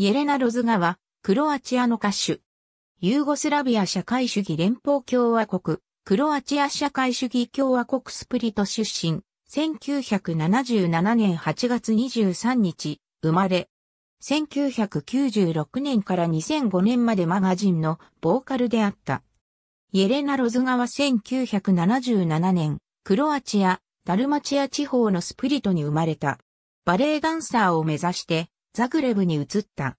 イエレナ・ロズガは、クロアチアの歌手。ユーゴスラビア社会主義連邦共和国、クロアチア社会主義共和国スプリト出身、1977年8月23日、生まれ。1996年から2005年までマガジンのボーカルであった。イエレナ・ロズガは1977年、クロアチア、ダルマチア地方のスプリトに生まれた。バレエダンサーを目指して、ザグレブに移った。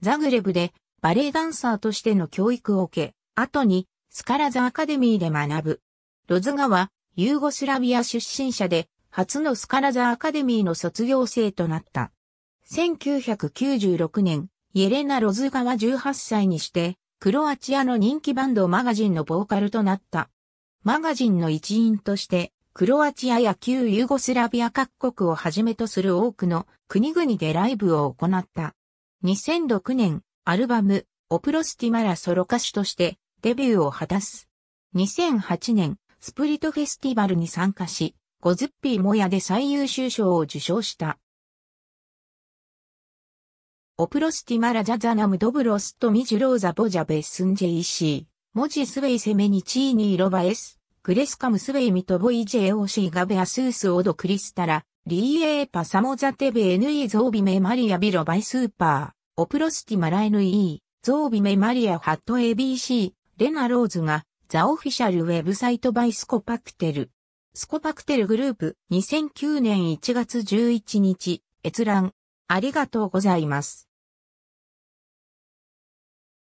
ザグレブでバレエダンサーとしての教育を受け、後にスカラザアカデミーで学ぶ。ロズガはユーゴスラビア出身者で初のスカラザアカデミーの卒業生となった。1996年、イエレナ・ロズガは18歳にして、クロアチアの人気バンドマガジンのボーカルとなった。マガジンの一員として、クロアチアや旧ユーゴスラビア各国をはじめとする多くの国々でライブを行った。2006年、アルバム、オプロスティマラソロ歌手としてデビューを果たす。2008年、スプリトフェスティバルに参加し、ゴズッピーモヤで最優秀賞を受賞した。オプロスティマラジャザナムドブロストミジュローザボジャベスンジェイシー、文字スウェイセメニチーニーロバエス。グレスカムスウェイミトボイジェオシーガベアスースオドクリスタラ、リーエーパサモザテベエヌイゾービメマリアビロバイスーパー、オプロスティマラエヌイー、ゾービメマリアハット ABC、レナローズが、ザオフィシャルウェブサイトバイスコパクテル。スコパクテルグループ2009年1月11日、閲覧。ありがとうございます。